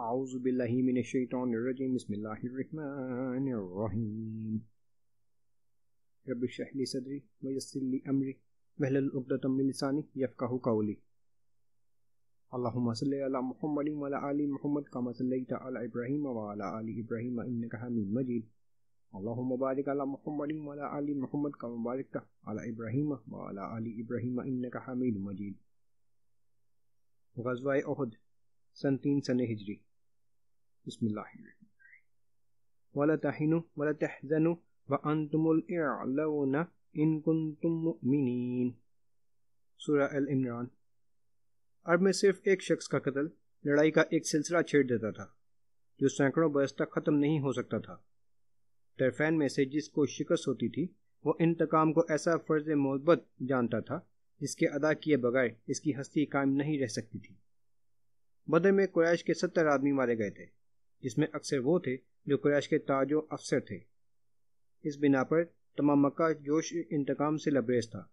أعوذ بالله من الشيطان الرجيم بسم الله الرحمن الرحيم رب اشرح لي صدري ويسر لي أمري واحلل عقدة من لساني يفقه قولي اللهم صل على محمد وعلى آل محمد كما صليت على إبراهيم وعلى آل إبراهيم إنك حميد مجيد اللهم بارك على محمد وعلى آل محمد كما باركت على إبراهيم وعلى آل إبراهيم إنك حميد مجيد غزوة أحد سنتين سنة هجري इमरान अरब में सिर्फ एक शख्स का कत्ल लड़ाई का एक सिलसिला छेड़ देता था जो सैकड़ों बरस तक ख़त्म नहीं हो सकता था तरफैन में से जिसको शिकस्त होती थी वो इंतकाम को ऐसा फ़र्ज मोहब्बत जानता था जिसके अदा किए बगैर इसकी हस्ती कायम नहीं रह सकती थी बदर में कुरैश के सत्तर आदमी मारे गए थे जिसमें अक्सर वो थे जो कुरैश के ताजो अफसर थे इस बिना पर तमाम मक्का जोश इंतकाम से लबरेज था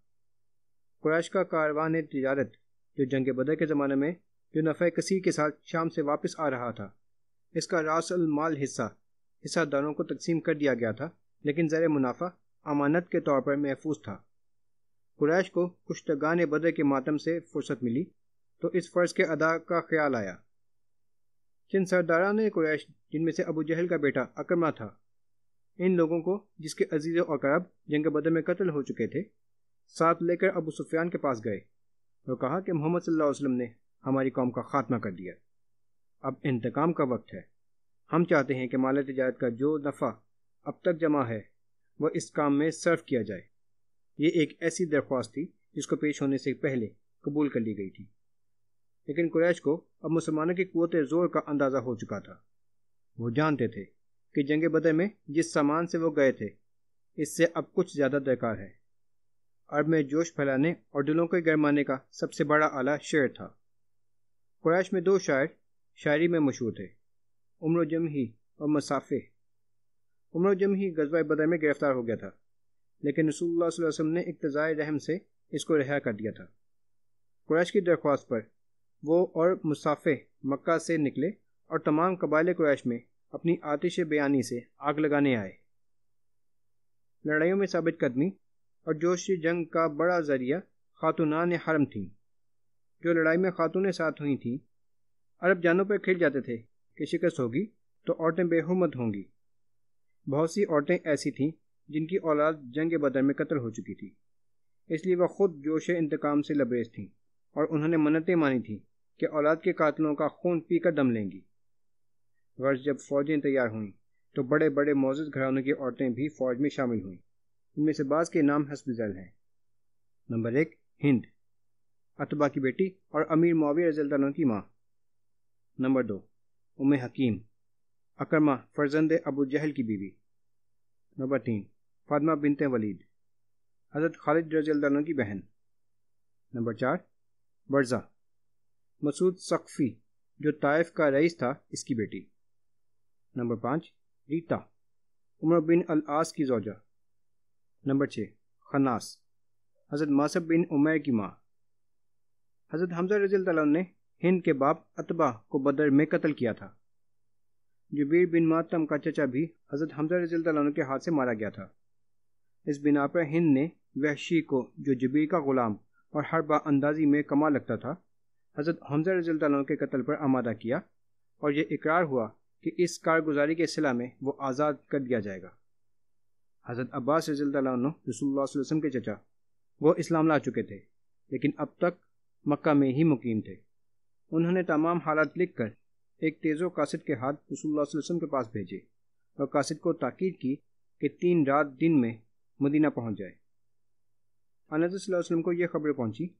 कुरैश का कारवान तजारत जो जंग बदर के ज़माने में जो नफ़े कसी के साथ शाम से वापस आ रहा था इसका रासमाल माल हिस्सा हिस्सादारों को तकसीम कर दिया गया था लेकिन ज़र मुनाफा अमानत के तौर पर महफूज था कुरैश को कुश्तगान बदर के मातम से फुर्सत मिली तो इस फ़र्ज़ के अदा का ख्याल आया जिन सरदारा ने कुरैश जिनमें से अबू जहल का बेटा अकरमा था इन लोगों को जिसके अजीज और करब जंग बदर में कत्ल हो चुके थे साथ लेकर अबू सुफियान के पास गए और कहा कि मोहम्मद सल्लल्लाहु अलैहि वसल्लम ने हमारी कौम का खात्मा कर दिया अब इंतकाम का वक्त है हम चाहते हैं कि माल तजारत का जो नफ़ा अब तक जमा है वह इस काम में सर्व किया जाए ये एक ऐसी दरख्वास्त थी जिसको पेश होने से पहले कबूल कर ली गई थी लेकिन कुरैश को अब मुसलमानों की कुत ज़ोर का अंदाज़ा हो चुका था वो जानते थे कि जंग बदर में जिस सामान से वो गए थे इससे अब कुछ ज़्यादा दरकार है अरब में जोश फैलाने और दिलों को गरमाने का सबसे बड़ा आला शेर था कुरैश में दो शायर शायरी में मशहूर थे उम्र जमही और मसाफे उम्र जमही गजवा बदर में गिरफ्तार हो गया था लेकिन रसूल वसम ने इकतज़ाय रहम से इसको रिहा कर दिया था कुरैश की दरख्वास्त पर वो और मुसाफे मक्का से निकले और तमाम कबाइल कुरैश में अपनी आतिश बयानी से आग लगाने आए लड़ाइयों में साबित कदमी और जोश जंग का बड़ा ज़रिया खातूनान हरम थी जो लड़ाई में खातून साथ हुई थी अरब जानों पर खिल जाते थे कि शिकस्त होगी तो औरतें बेहमत होंगी बहुत सी औरतें ऐसी थीं जिनकी औलाद जंग बदर में कत्ल हो चुकी थी इसलिए वह खुद जोश इंतकाम से लबरेज थीं और उन्होंने मन्नतें मानी थीं कि औलाद के कातलों का खून पीकर दम लेंगी वर्ष जब फौजें तैयार हुईं तो बड़े बड़े मोजद घरानों की औरतें भी फौज में शामिल हुईं इनमें से बाज़ के नाम हसब जैल हैं नंबर एक हिंद अतबा की बेटी और अमीर माविया रजल्तानों की माँ नंबर दो उम हकीम अकरमा फर्जंद अबू जहल की बीवी नंबर तीन फातमा बिनते वलीद हज़रत खालिद रजल्दानों की बहन नंबर चार बर्ज़ा मसूद सकफ़ी जो ताइफ का रईस था इसकी बेटी नंबर पाँच रीता उमर बिन अल आस की जोजा नंबर छः खनास हज़रत मासब बिन उमैर की माँ हज़रत हमजा तला ने हिंद के बाप अतबा को बदर में कत्ल किया था जुबीर बिन मातम का चचा भी हज़रत हमजा तला के हाथ से मारा गया था इस बिना पर हिंद ने वहशी को जो जुबीर का ग़ुलाम और हर बा अंदाजी में कमा लगता था हज़रत हमजा रजील्ला के कत्ल पर आमादा किया और यह इकरार हुआ कि इस कारगुजारी के सिला में वो आज़ाद कर दिया जाएगा हज़रत अब्बास रजील्ला रसोल्लाम के चचा वो इस्लाम ला चुके थे लेकिन अब तक मक्का में ही मुकीम थे उन्होंने तमाम हालात लिख कर एक तेज़ो कासिद के हाथ वसम के पास भेजे और कासिद को ताकीद की कि तीन रात दिन में मदीना पहुंच जाए अनजम को यह खबर पहुंची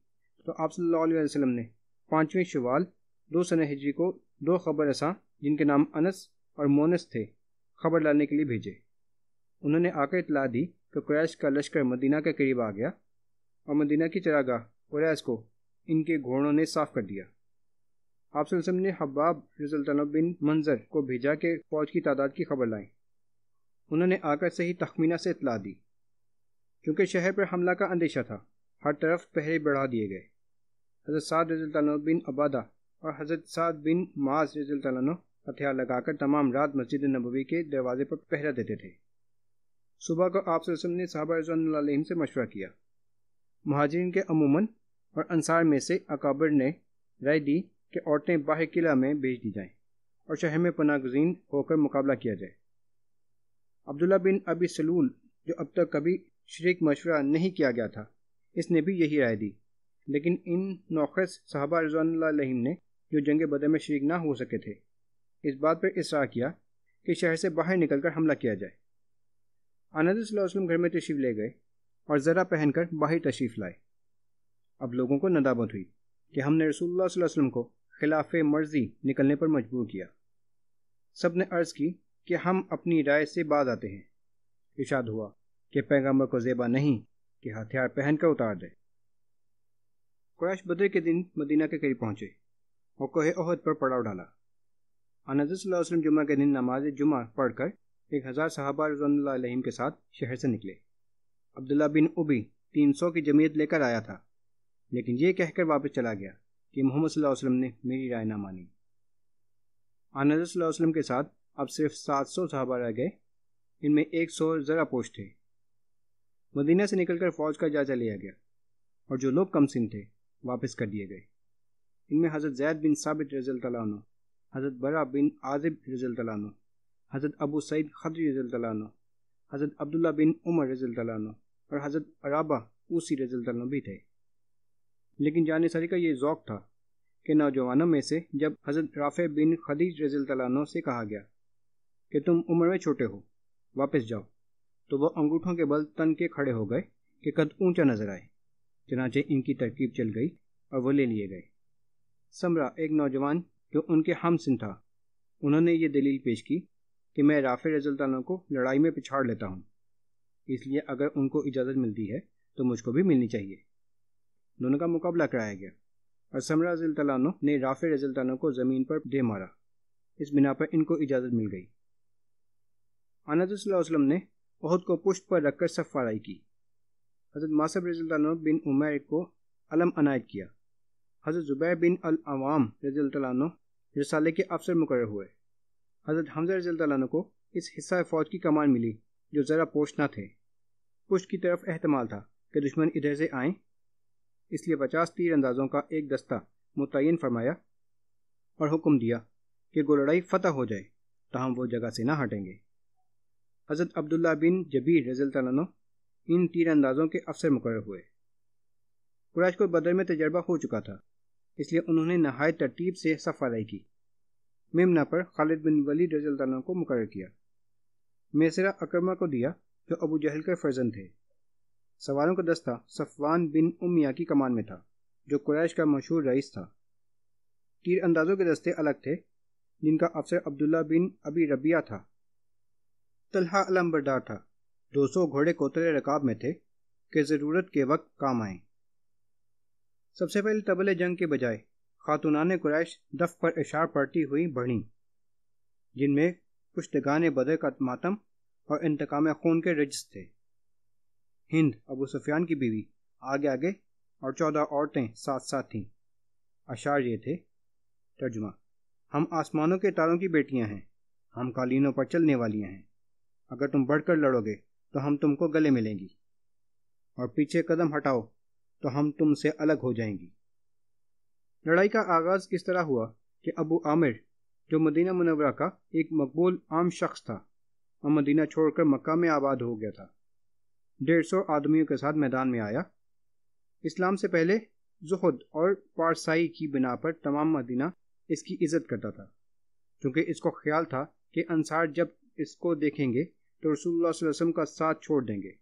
तो आप सल्लल्लाहु अलैहि वसल्लम ने पांचवें शवाल दो सन हिजरी को दो खबर ऐसा जिनके नाम अनस और मोनस थे खबर लाने के लिए भेजे उन्होंने आकर इतला दी कि क्रैश का लश्कर मदीना के करीब आ गया और मदीना की चरागाह क्रैश को इनके घोड़ों ने साफ कर दिया आप ने हब्बाब रजल्तन बिन मंजर को भेजा के फौज की तादाद की खबर लाएं उन्होंने आकर सही तखमीना से इतला दी क्योंकि शहर पर हमला का अंदेशा था हर तरफ पहरे बढ़ा दिए गए हज़रत साद रज बिन अबादा और हज़रत साद बिन माज रज हथियार लगाकर तमाम रात मस्जिद नबवी के दरवाजे पर पहरा देते थे सुबह को आप ने साहबा रजीम से मशवरा किया महाजरीन के अमूमन और अंसार में से अकाबर ने राय दी कि औरतें बाहर किला में भेज दी जाएं और शहर में पना गजीन होकर मुकाबला किया जाए अब्दुल्ला बिन अबी सलूल जो अब तक कभी शरीक मशवरा नहीं किया गया था इसने भी यही राय दी लेकिन इन नौखस साहबा रजान ने जो जंग बदर में शरीक ना हो सके थे इस बात पर इसरा किया कि शहर से बाहर निकलकर हमला किया जाए आनंद घर में तशरीफ़ ले गए और ज़रा पहनकर बाहर तशरीफ़ लाए अब लोगों को नदामत हुई कि हमने रसूलुल्लाह वसल्लम को खिलाफ मर्जी निकलने पर मजबूर किया सब ने अर्ज़ की कि हम अपनी राय से बाद आते हैं इशाद हुआ कि पैगम्बर को जेबा नहीं कि हथियार पहनकर उतार दे कुरैश बद्र के दिन मदीना के करीब पहुंचे और कोहे ओहद पर पड़ाव डाला और नजर जुमा के दिन नमाज जुमा पढ़कर एक हज़ार सहाबा रजीम के साथ शहर से निकले अब्दुल्ला बिन उबी तीन सौ की जमीयत लेकर आया था लेकिन ये कहकर वापस चला गया कि मोहम्मद वसल्लम ने मेरी राय ना मानी आनंद वसल्लम के साथ अब सिर्फ सात सौ सहाबा रह गए इनमें एक सौ ज़रा पोष थे मदीना से निकलकर फौज का जायजा लिया गया और जो लोग कमसिन थे वापस कर दिए गए इनमें हज़रत जैद बिन साबित रज़ल तैन हज़रत बरा बिन आजिब रज़ल तैन हज़रत अबू सईद खदरी रज़ल तैन हज़रत अब्दुल्ला बिन उमर रज़ल तैन और हज़रत अराबा उसी रज़ल तैन भी थे लेकिन सारी का ये ओक़ था कि नौजवानों में से जब हज़रत राफ़े बिन खदीज रजल तैनों से कहा गया कि तुम उम्र में छोटे हो वापस जाओ तो वह अंगूठों के बल तन के खड़े हो गए कि कद ऊंचा नजर आए चनाचे इनकी तरकीब चल गई और वो ले लिए गए समरा एक नौजवान जो उनके हम सिंह था उन्होंने ये दलील पेश की कि मैं राफे रजल्ताना को लड़ाई में पिछाड़ लेता हूँ इसलिए अगर उनको इजाज़त मिलती है तो मुझको भी मिलनी चाहिए दोनों का मुकाबला कराया गया और समरा रजल्तानो ने राफे रजल्ताना को ज़मीन पर दे मारा इस बिना पर इनको इजाज़त मिल गई आनदम ने बहुत को पुष्ट पर रखकर सफ़ाराई की हज़रत मासब रज़ी बिन उमर को अलम अनायत किया हज़रत ज़ुबैर बिन अल अवाम रज़ी रसाले के अफसर मुकर हुए हज़रत हमजा रज़ी को इस हिस्सा फ़ौज की कमान मिली जो ज़रा पोश न थे पुश की तरफ अहतमाल था कि दुश्मन इधर से आए इसलिए पचास तीर अंदाज़ों का एक दस्ता मुतन फरमाया और हुक्म दिया कि गो लड़ाई फतह हो जाए तहम तो वो जगह से ना हटेंगे हज़रत अब्दुल्ला बिन जबीर रज़ी इन तीर अंदाजों के अफसर मुकर हुए कुरैश को बदर में तजर्बा हो चुका था इसलिए उन्होंने नहाय तरतीब से सफाराई की मेमना पर खालिद बिन वली रजल्ला को मुकर किया मेसरा अकरमा को दिया जो अबू जहल के फर्जन थे सवारों का दस्ता सफवान बिन उमिया की कमान में था जो कुरैश का मशहूर रईस था तीर अंदाजों के दस्ते अलग थे जिनका अफसर अब्दुल्ला बिन अबी रबिया था तलहा अलम्बरदार था 200 घोड़े कोतरे रकाब में थे कि ज़रूरत के वक्त काम आए सबसे पहले तबले जंग के बजाय खातूनान कुरैश दफ पर इशार पड़ती हुई बढ़ी जिनमें कुछ दगान बदर का मातम और इंतकाम खून के रजिस थे हिंद अबू सुफियान की बीवी आगे आगे और चौदह औरतें साथ साथ थीं अशार ये थे तर्जुमा हम आसमानों के तारों की बेटियां हैं हम कालीनों पर चलने वालियां हैं अगर तुम बढ़कर लड़ोगे तो हम तुमको गले मिलेंगी और पीछे कदम हटाओ तो हम तुमसे अलग हो जाएंगी लड़ाई का आगाज़ इस तरह हुआ कि अबू आमिर जो मदीना मुनवरा का एक मकबूल आम शख्स था और मदीना छोड़कर मक्का में आबाद हो गया था डेढ़ सौ आदमियों के साथ मैदान में आया इस्लाम से पहले जहद और पारसाई की बिना पर तमाम मदीना इसकी इज्जत करता था क्योंकि इसको ख्याल था कि अंसार जब इसको देखेंगे तो रसूलुल्लाह वसल्लम का साथ छोड़ देंगे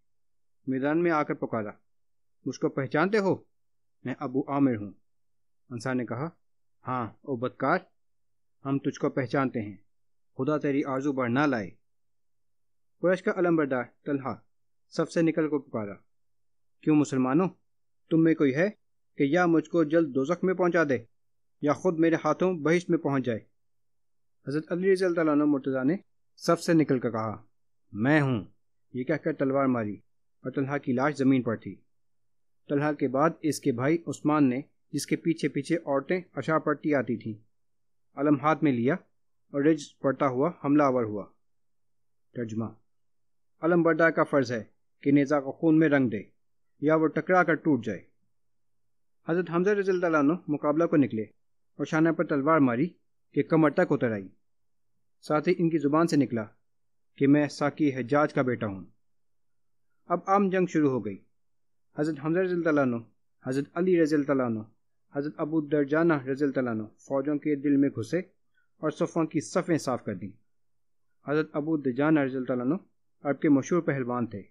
मैदान में आकर पुकारा मुझको पहचानते हो मैं अबू आमिर हूँ अंसार ने कहा हाँ ओ बदकार हम तुझको पहचानते हैं खुदा तेरी आरजू बढ़ ना लाए कुरैश का अलमबरदार तलहा सबसे निकल को पुकारा क्यों मुसलमानों तुम में कोई है कि या मुझको जल्द दोजख में पहुंचा दे या खुद मेरे हाथों बहिष्ठ में पहुंच जाए हज़रत अली रज़ी मुर्तज़ा ने सबसे निकल कर कहा मैं हूँ ये कहकर तलवार मारी और तलहा की लाश ज़मीन पर थी तलहा के बाद इसके भाई उस्मान ने जिसके पीछे पीछे औरतें अशा पट्टी आती थीं अलम हाथ में लिया और रिज पड़ता हुआ हमलावर हुआ तर्जमा अलम बर्दा का फ़र्ज़ है कि नेज़ा को खून में रंग दे या वो टकरा कर टूट जाए हज़रत हमजा रजील्ला मुकाबला को निकले और शाना पर तलवार मारी कि कमर तक उतर आई साथ ही इनकी ज़ुबान से निकला कि मैं साकी हजाज का बेटा हूँ अब आम जंग शुरू हो गई हज़रत हमजा रजील्तानो हज़रत अली रजील्तानो हज़रत अबू दरजाना रजील्तानो फ़ौजों के दिल में घुसे और सफ़ों की सफ़ें साफ कर दी हज़रत अबू दजाना रजील्तानो अरब के मशहूर पहलवान थे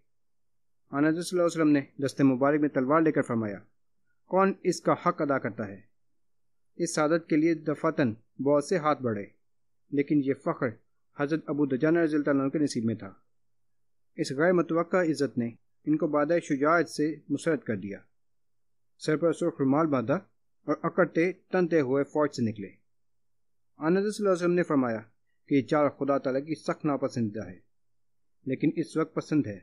आनजम ने दस्ते मुबारक में तलवार लेकर फरमाया कौन इसका हक अदा करता है इस सादत के लिए दफातन बहुत से हाथ बढ़े लेकिन ये फ़ख्र हज़रत अबू दजाना रजी के नसीब में था इस गैर मतवक़ इज़्ज़त ने इनको बाद शुजात से मुसरत कर दिया सर पर सुरख रुमाल बांधा और अकड़ते तनते हुए फौज से निकले आनंद ने फरमाया कि ये चार खुदा तला की सख्त नापसंदीदा है लेकिन इस वक्त पसंद है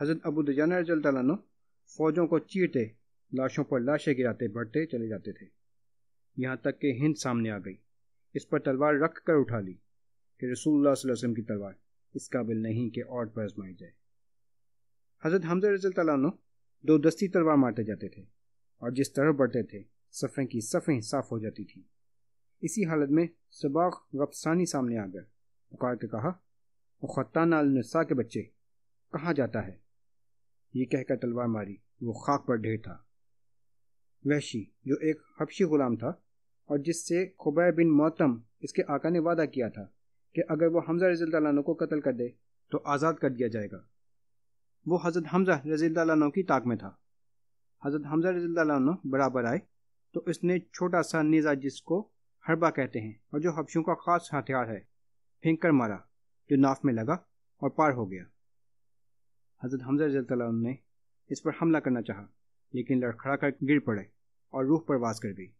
हज़रत अबू दजाना रजल्ला फ़ौजों को चीरते लाशों पर लाशें गिराते बढ़ते चले जाते थे यहाँ तक कि हिंद सामने आ गई इस पर तलवार रख कर उठा ली कि रसूल वसम की तलवार इस काबिल नहीं कि और पर आजमाई जाए हज़रत हमजा तु दो दस्ती तलवार मारते जाते थे और जिस तरह बढ़ते थे सफ़ें की सफ़ें साफ हो जाती थी इसी हालत में सबाक गफसानी सामने आ गया पुकार के कहा मुखत्तान अलनसा के बच्चे कहाँ जाता है ये कहकर तलवार मारी वो खाक पर ढेर था वहशी जो एक हबशी गुलाम था और जिससे खुबै बिन मोतम इसके आका ने वादा किया था कि अगर वो हमजा रजी तु को कत्ल कर दे तो आज़ाद कर दिया जाएगा वो हज़रत हमजा रजी तु की ताक में था हज़रत हमजा रजी तु बराबर आए तो इसने छोटा सा नेज़ा जिसको हरबा कहते हैं और जो हफ्सों का ख़ास हथियार है फेंक कर मारा जो नाफ में लगा और पार हो गया हज़रत हमजा रजी तु ने इस पर हमला करना चाहा लेकिन लड़खड़ा कर गिर पड़े और रूह पर वास कर गई